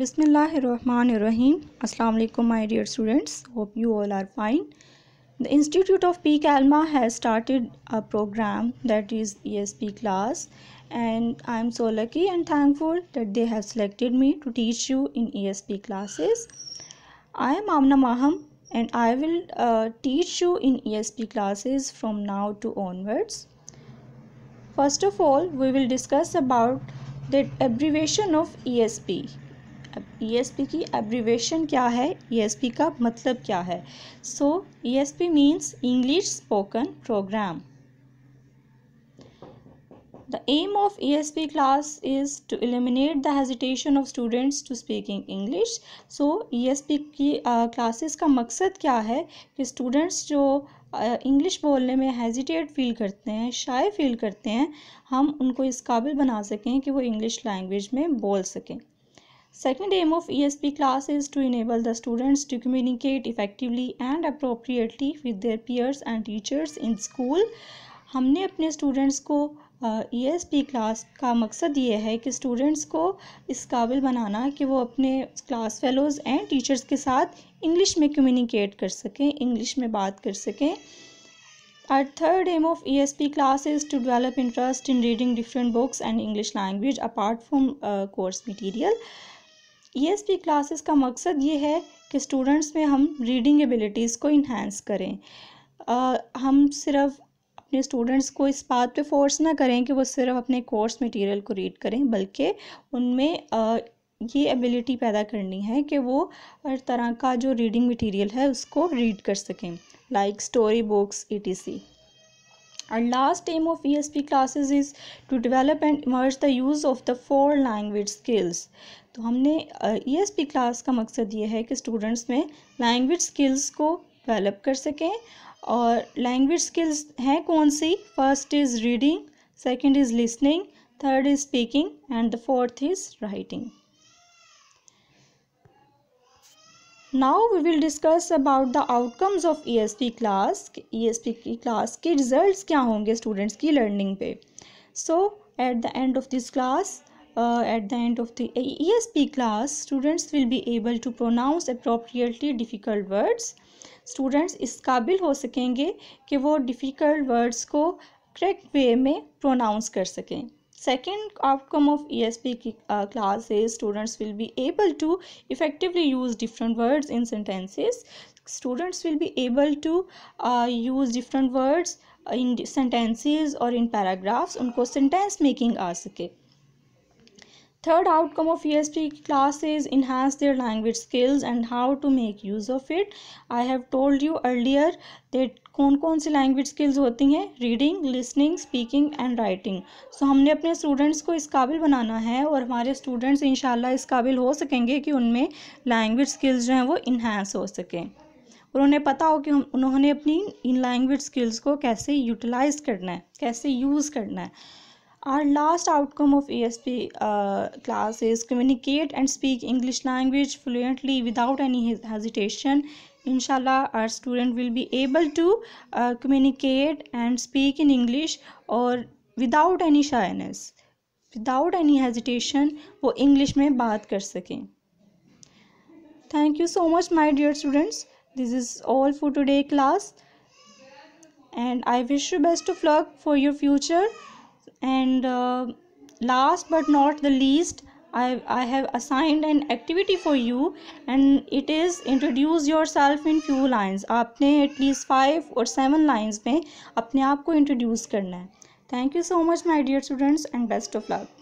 Bismillahirrahmanirrahim. Assalamualaikum, alaikum my dear students. Hope you all are fine. The Institute of Peak Alma has started a program that is ESP class and I am so lucky and thankful that they have selected me to teach you in ESP classes. I am Amna Maham and I will uh, teach you in ESP classes from now to onwards. First of all, we will discuss about the abbreviation of ESP ESP e की abbreviation क्या है ESP e का मतलब क्या है so ESP means English spoken programme The aim of ESP class is to eliminate of students to speaking English so E S P की classes uh, का मकसद क्या है कि स्टूडेंट्स जो इंग्लिश बोलने में हेजिटेट फील करते हैं शाय फील करते हैं हम उनको इस काबिल बना सकें कि वो इंग्लिश लैंग्वेज में बोल सकें second aim of esp class is to enable the students to communicate effectively and appropriately with their peers and teachers in school हमने अपने स्टूडेंट्स को ई एस पी क्लास का मकसद ये है कि स्टूडेंट्स को इस काबिल बनाना कि वो अपने क्लास फेलोज़ एंड टीचर्स के साथ इंग्लिश में कम्युनिकेट कर सकें इंग्लिश में बात कर सकें our third aim of E S P class is to develop interest in reading different books and English language apart from course material ESP e classes का मकसद ये है कि स्टूडेंट्स में हम रीडिंग एबिलिटीज़ को इन्हेंस करें आ, हम सिर्फ अपने स्टूडेंट्स को इस बात पे फोर्स ना करें कि वो सिर्फ अपने कोर्स मटेरियल को रीड करें बल्कि उनमें ये एबिलिटी पैदा करनी है कि वो हर तरह का जो रीडिंग मटेरियल है उसको रीड कर सकें like story books the last aim of E S P classes is to develop and emerge the use of the four language skills तो हमने ई एस पी क्लास का मकसद ये है कि स्टूडेंट्स में लैंग्वेज स्किल्स को डेवलप कर सकें और लैंग्वेज स्किल्स हैं कौन सी first is reading second is listening third is speaking and the fourth is writing now we will discuss about the outcomes of E S P class E S P की class के result क्या होंगे students की learning पे so at the end of this class at the end of the E S P class students will be able to pronounce appropriately difficult words students इस काबिल हो सकेंगे कि वो डिफ़िकल्ट वर्ड्स को करेक्ट वे में pronounce कर सकें Second outcome of ESP uh, class is students will be able to effectively use different words in sentences. Students will be able to uh, use different words uh, in sentences or in paragraphs. Unko sentence making आ सके third outcome of ESP classes: enhance their language skills and how to make use of it. I have told you earlier that कौन कौन सी language skills होती हैं reading listening speaking and writing so हमने अपने students को इस काबिल बनाना है और हमारे स्टूडेंट्स इन इस काबिल हो सकेंगे कि उनमें लैंग्वेज स्किल्स जो हैं वो इन्हेंस हो सकें और उन्हें पता हो कि हम उन्होंने अपनी इन लैंग्वेज स्किल्स को कैसे यूटिलाइज़ करना है कैसे यूज़ करना है Our last outcome of ESP uh, class is communicate and speak English language fluently without any hesitation. Inshallah, our student will be able to uh, communicate and speak in English or without any shyness, without any hesitation, वो English में baat kar सकें. Thank you so much, my dear students. This is all for today class, and I wish you best of luck for your future and uh, last but not the least I, I have assigned an activity for you and it is introduce yourself in few lines आपने at least five or seven lines में अपने आप को introduce करना है thank you so much my dear students and best of luck